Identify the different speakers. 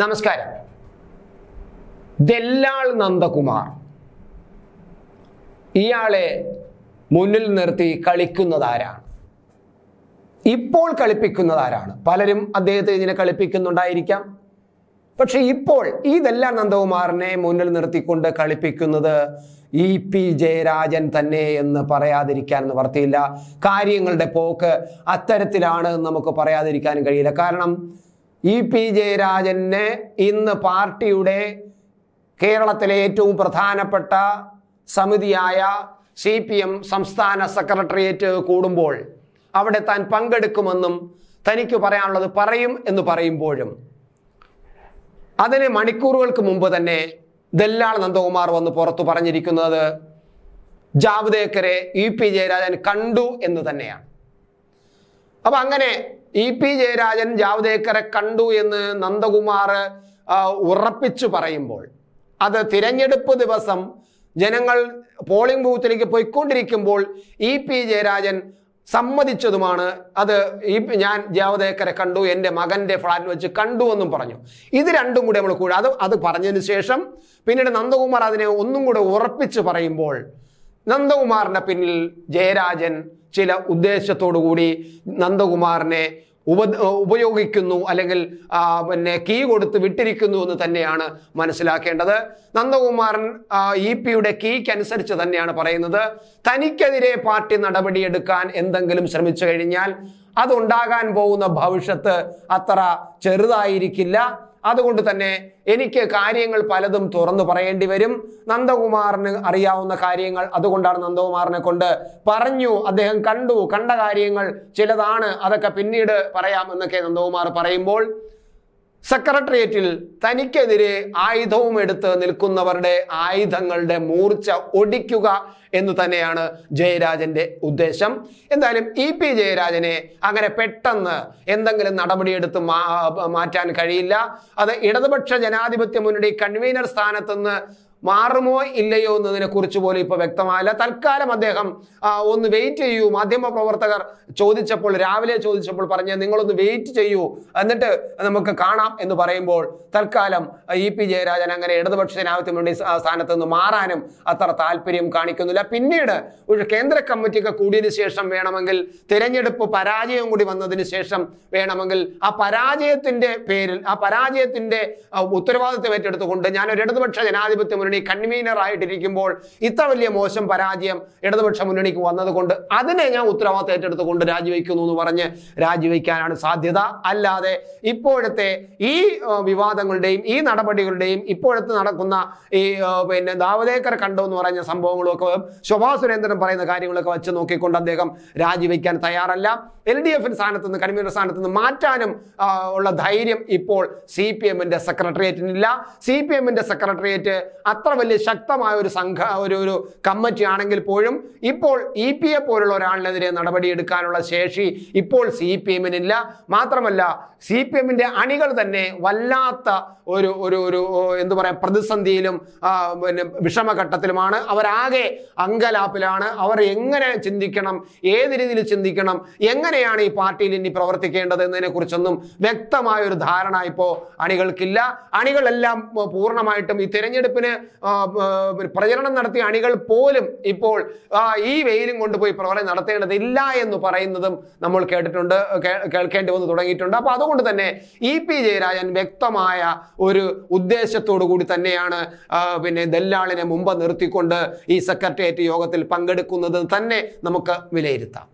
Speaker 1: നമസ്കാരം ദല്ലാൾ നന്ദകുമാർ ഇയാളെ മുന്നിൽ നിർത്തി കളിക്കുന്നത് ആരാണ് ഇപ്പോൾ കളിപ്പിക്കുന്നതാരാണ് ആരാണ് പലരും അദ്ദേഹത്തെ ഇതിനെ കളിപ്പിക്കുന്നുണ്ടായിരിക്കാം പക്ഷെ ഇപ്പോൾ ഈ ദല്ലാൾ നന്ദകുമാറിനെ മുന്നിൽ നിർത്തിക്കൊണ്ട് കളിപ്പിക്കുന്നത് ഇ പി ജയരാജൻ തന്നെ എന്ന് പറയാതിരിക്കാൻ വർത്തിയില്ല കാര്യങ്ങളുടെ പോക്ക് അത്തരത്തിലാണ് നമുക്ക് പറയാതിരിക്കാനും കഴിയില്ല കാരണം ഇ പി ജയരാജന് ഇന്ന് പാർട്ടിയുടെ കേരളത്തിലെ ഏറ്റവും പ്രധാനപ്പെട്ട സമിതിയായ സി പി എം സംസ്ഥാന സെക്രട്ടേറിയറ്റ് കൂടുമ്പോൾ അവിടെ താൻ പങ്കെടുക്കുമെന്നും തനിക്ക് പറയാനുള്ളത് പറയും എന്ന് പറയുമ്പോഴും അതിന് മണിക്കൂറുകൾക്ക് മുമ്പ് തന്നെ ദല്ലാൾ നന്ദകുമാർ വന്ന് പുറത്തു പറഞ്ഞിരിക്കുന്നത് ജാവ്ദേക്കറെ ഇ പി ജയരാജൻ കണ്ടു എന്ന് തന്നെയാണ് അപ്പൊ അങ്ങനെ ഇ പി ജയരാജൻ ജാവ്ദേക്കറെ കണ്ടു എന്ന് നന്ദകുമാർ ഉറപ്പിച്ചു പറയുമ്പോൾ അത് തിരഞ്ഞെടുപ്പ് ദിവസം ജനങ്ങൾ പോളിംഗ് ബൂത്തിലേക്ക് പോയിക്കൊണ്ടിരിക്കുമ്പോൾ ഇ പി ജയരാജൻ സമ്മതിച്ചതുമാണ് അത് ഈ ഞാൻ ജാവദേക്കരെ കണ്ടു എൻ്റെ മകൻ്റെ ഫ്ലാറ്റ് വെച്ച് കണ്ടു എന്നും പറഞ്ഞു ഇത് രണ്ടും കൂടി നമ്മൾ കൂടെ അത് അത് പറഞ്ഞതിന് ശേഷം പിന്നീട് നന്ദകുമാർ അതിനെ ഒന്നും കൂടെ ഉറപ്പിച്ച് പറയുമ്പോൾ നന്ദകുമാറിന്റെ പിന്നിൽ ജയരാജൻ ചില ഉദ്ദേശത്തോടുകൂടി നന്ദകുമാറിനെ ഉപ ഉപയോഗിക്കുന്നു അല്ലെങ്കിൽ പിന്നെ കീ കൊടുത്ത് വിട്ടിരിക്കുന്നു എന്ന് തന്നെയാണ് മനസ്സിലാക്കേണ്ടത് നന്ദകുമാരൻ ഇ പിയുടെ കീക്കനുസരിച്ച് തന്നെയാണ് പറയുന്നത് തനിക്കെതിരെ പാർട്ടി നടപടിയെടുക്കാൻ എന്തെങ്കിലും ശ്രമിച്ചു കഴിഞ്ഞാൽ അതുണ്ടാകാൻ പോകുന്ന ഭവിഷ്യത്ത് അത്ര ചെറുതായിരിക്കില്ല അതുകൊണ്ട് തന്നെ എനിക്ക് കാര്യങ്ങൾ പലതും തുറന്നു പറയേണ്ടി വരും നന്ദകുമാറിന് അറിയാവുന്ന കാര്യങ്ങൾ അതുകൊണ്ടാണ് നന്ദകുമാറിനെ കൊണ്ട് പറഞ്ഞു അദ്ദേഹം കണ്ടു കണ്ട കാര്യങ്ങൾ ചിലതാണ് അതൊക്കെ പിന്നീട് പറയാമെന്നൊക്കെ നന്ദകുമാർ പറയുമ്പോൾ സെക്രട്ടേറിയറ്റിൽ തനിക്കെതിരെ ആയുധവും എടുത്ത് നിൽക്കുന്നവരുടെ ആയുധങ്ങളുടെ മൂർച്ച ഒടിക്കുക എന്ന് തന്നെയാണ് ജയരാജന്റെ ഉദ്ദേശം എന്തായാലും ഇ പി ജയരാജനെ അങ്ങനെ പെട്ടെന്ന് എന്തെങ്കിലും നടപടിയെടുത്ത് മാറ്റാൻ കഴിയില്ല അത് ഇടതുപക്ഷ ജനാധിപത്യ മുന്നണി കൺവീനർ സ്ഥാനത്തുനിന്ന് മാറുമോ ഇല്ലയോ എന്നതിനെക്കുറിച്ച് പോലും ഇപ്പോൾ വ്യക്തമായില്ല തൽക്കാലം അദ്ദേഹം ഒന്ന് വെയിറ്റ് ചെയ്യൂ മാധ്യമ പ്രവർത്തകർ ചോദിച്ചപ്പോൾ രാവിലെ ചോദിച്ചപ്പോൾ പറഞ്ഞ് നിങ്ങളൊന്ന് വെയിറ്റ് ചെയ്യൂ എന്നിട്ട് നമുക്ക് കാണാം എന്ന് പറയുമ്പോൾ തൽക്കാലം ഇ പി ജയരാജൻ അങ്ങനെ ഇടതുപക്ഷ ജനാധിപത്യ മുന്നണി സ്ഥാനത്ത് നിന്ന് മാറാനും അത്ര താല്പര്യം കാണിക്കുന്നില്ല പിന്നീട് ഒരു കേന്ദ്ര കമ്മിറ്റിക്ക് കൂടിയതിനു ശേഷം വേണമെങ്കിൽ തിരഞ്ഞെടുപ്പ് പരാജയം കൂടി വന്നതിന് ശേഷം വേണമെങ്കിൽ ആ പരാജയത്തിന്റെ പേരിൽ ആ പരാജയത്തിന്റെ ഉത്തരവാദിത്വം ഏറ്റെടുത്തുകൊണ്ട് ഞാൻ ഇടതുപക്ഷ ജനാധിപത്യ മുന്നണി കൺവീനർ ആയിട്ടിരിക്കുമ്പോൾ ഇത്ര വലിയ മോശം പരാജയം ഇടതുപക്ഷ മുന്നണിക്ക് വന്നതുകൊണ്ട് അതിനെ ഞാൻ ഉത്തരവാദിത്തം ഏറ്റെടുത്തുകൊണ്ട് രാജിവെക്കുന്നു എന്ന് പറഞ്ഞ് രാജിവെക്കാനാണ് സാധ്യത അല്ലാതെ ഇപ്പോഴത്തെ ഈ വിവാദങ്ങളുടെയും ഈ നടപടികളുടെയും ഇപ്പോഴത്തെ നടക്കുന്ന ഈ പിന്നെ ദാവദേക്കർ കണ്ടോ എന്ന് പറഞ്ഞ സംഭവങ്ങളൊക്കെ ശുഭാ സുരേന്ദ്രൻ പറയുന്ന കാര്യങ്ങളൊക്കെ വെച്ച് നോക്കിക്കൊണ്ട് അദ്ദേഹം രാജിവെക്കാൻ തയ്യാറല്ല എൽ ഡി എഫിന് സ്ഥാനത്ത് നിന്ന് കൺവീനർ സ്ഥാനത്ത് നിന്ന് മാറ്റാനും ഉള്ള ധൈര്യം ഇപ്പോൾ സി പി എമ്മിൻ്റെ സെക്രട്ടേറിയറ്റിനില്ല സി പി എമ്മിൻ്റെ സെക്രട്ടേറിയറ്റ് അത്ര വലിയ ശക്തമായ ഒരു സംഘ ഒരു ഒരു കമ്മിറ്റി ആണെങ്കിൽ പോലും ഇപ്പോൾ ഇ പി എ പോലുള്ള ഒരാളിനെതിരെ നടപടിയെടുക്കാനുള്ള ശേഷി ഇപ്പോൾ സി പി എമ്മിനില്ല മാത്രമല്ല സി പി എമ്മിൻ്റെ അണികൾ തന്നെ വല്ലാത്ത ഒരു ഒരു ഒരു എന്ത് പറയാ പ്രതിസന്ധിയിലും പിന്നെ വിഷമഘട്ടത്തിലുമാണ് അവരാകെ അങ്കലാപ്പിലാണ് അവർ എങ്ങനെ ചിന്തിക്കണം ഏത് രീതിയിൽ ചിന്തിക്കണം എങ്ങനെയാണ് ഈ പാർട്ടിയിൽ ഇനി പ്രവർത്തിക്കേണ്ടത് കുറിച്ചൊന്നും വ്യക്തമായ ഒരു ധാരണ ഇപ്പോൾ അണികൾക്കില്ല അണികളെല്ലാം പൂർണ്ണമായിട്ടും ഈ തിരഞ്ഞെടുപ്പിന് പ്രചരണം നടത്തിയ അണികൾ പോലും ഇപ്പോൾ ഈ വെയിലും കൊണ്ടുപോയി പ്രവർത്തനം നടത്തേണ്ടതില്ല എന്ന് പറയുന്നതും നമ്മൾ കേട്ടിട്ടുണ്ട് കേൾക്കേണ്ടി വന്ന് തുടങ്ങിയിട്ടുണ്ട് അപ്പോൾ അതുകൊണ്ട് തന്നെ ഇ പി ജയരാജൻ വ്യക്തമായ ഒരു ഉദ്ദേശത്തോടു കൂടി തന്നെയാണ് പിന്നെ ദല്ലാളിനെ മുമ്പ് നിർത്തിക്കൊണ്ട് ഈ സെക്രട്ടേറിയറ്റ് യോഗത്തിൽ പങ്കെടുക്കുന്നത് തന്നെ നമുക്ക് വിലയിരുത്താം